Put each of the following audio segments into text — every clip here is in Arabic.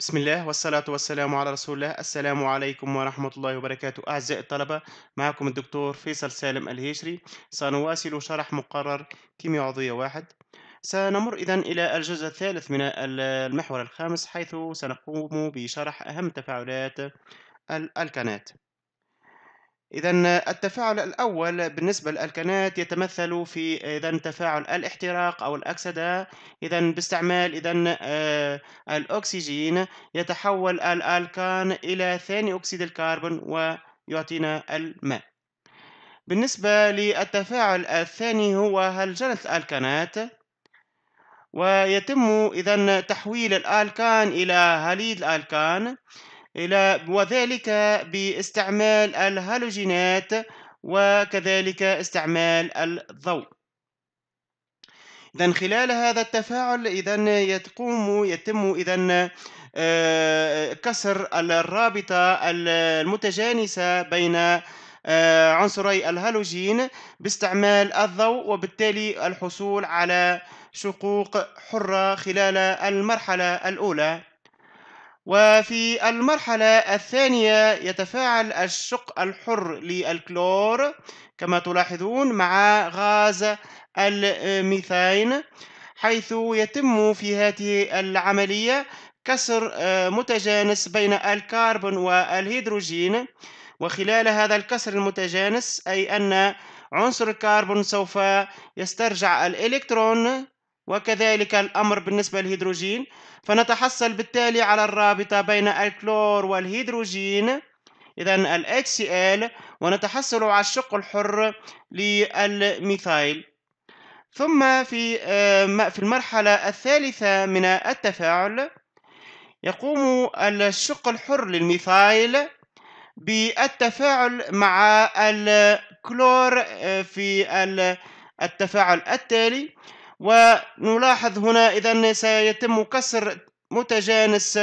بسم الله والصلاة والسلام على رسول الله السلام عليكم ورحمة الله وبركاته أعزائي الطلبة معكم الدكتور فيصل سالم الهيشري سنواصل شرح مقرر كيمياء عضوية واحد سنمر إذا إلى الجزء الثالث من المحور الخامس حيث سنقوم بشرح أهم تفاعلات الألكانات إذا التفاعل الأول بالنسبة للألكانات يتمثل في إذا تفاعل الاحتراق أو الأكسدة إذا باستعمال إذا آه، الأكسجين يتحول الألكان إلى ثاني أكسيد الكربون ويعطينا الماء بالنسبة للتفاعل الثاني هو هلجنة الألكانات ويتم إذا تحويل الألكان إلى هليد الألكان إلى وذلك باستعمال الهالوجينات وكذلك استعمال الضوء إذا خلال هذا التفاعل إذا يتقوم يتم إذا آه، كسر الرابطة المتجانسة بين آه، عنصري الهالوجين باستعمال الضوء وبالتالي الحصول على شقوق حرة خلال المرحلة الأولى وفي المرحلة الثانية يتفاعل الشق الحر للكلور كما تلاحظون مع غاز الميثين حيث يتم في هذه العملية كسر آه، متجانس بين الكربون والهيدروجين وخلال هذا الكسر المتجانس أي أن عنصر الكربون سوف يسترجع الإلكترون وكذلك الأمر بالنسبة للهيدروجين فنتحصل بالتالي على الرابطة بين الكلور والهيدروجين إذا ال HCl ونتحصل على الشق الحر للميثايل ثم في آه، في المرحلة الثالثة من التفاعل يقوم الشق الحر للميثايل بالتفاعل مع الكلور آه، في التفاعل التالي ونلاحظ هنا إذا سيتم كسر متجانس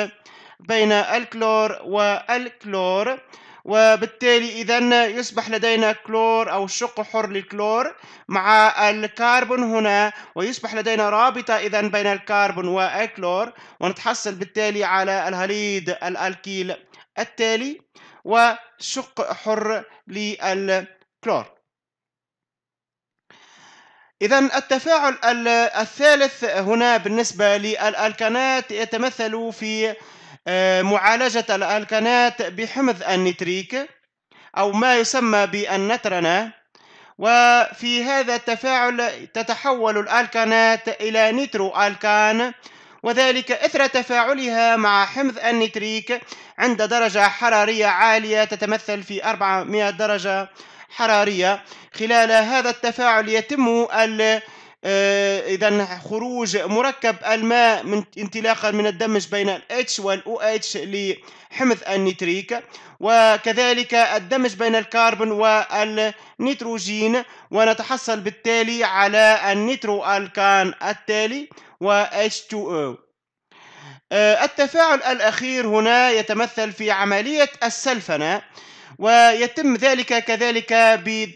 بين الكلور والكلور وبالتالي إذا يصبح لدينا كلور أو شق حر للكلور مع الكربون هنا ويصبح لدينا رابطة إذا بين الكربون والكلور ونتحصل بالتالي على الهاليد الألكيل التالي وشق حر للكلور إذا التفاعل الثالث هنا بالنسبة للألكانات يتمثل في آه، معالجة الألكانات بحمض النتريك أو ما يسمى بالنترنة وفي هذا التفاعل تتحول الألكانات إلى نيترو ألكان وذلك إثر تفاعلها مع حمض النتريك عند درجة حرارية عالية تتمثل في 400 درجة حرارية خلال هذا التفاعل يتم آه، إذا خروج مركب الماء من انطلاقا من الدمج بين ال H وال OH لحمض النيتريك وكذلك الدمج بين الكربون والنيتروجين ونتحصل بالتالي على النيترو الكان التالي و H2O آه، التفاعل الأخير هنا يتمثل في عملية السلفنة ويتم ذلك كذلك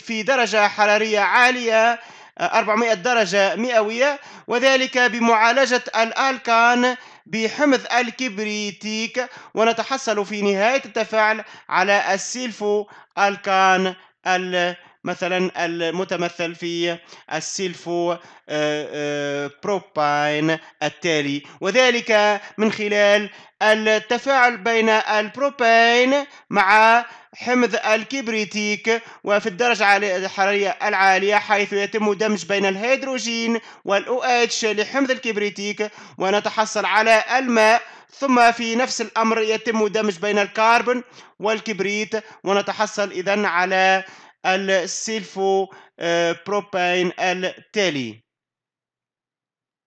في درجة حرارية عالية 400 آه، درجة مئوية وذلك بمعالجة الألكان بحمض الكبريتيك ونتحصل في نهاية التفاعل على السيلفو ألكان الكبريتيك مثلا المتمثل في السيلفو آه، آه، بروباين التالي وذلك من خلال التفاعل بين البروبين مع حمض الكبريتيك وفي الدرجة الحرارية العالية حيث يتم دمج بين الهيدروجين والأو OH لحمض الكبريتيك ونتحصل على الماء ثم في نفس الأمر يتم دمج بين الكربون والكبريت ونتحصل إذا على السيلفو بروبين آه، التالي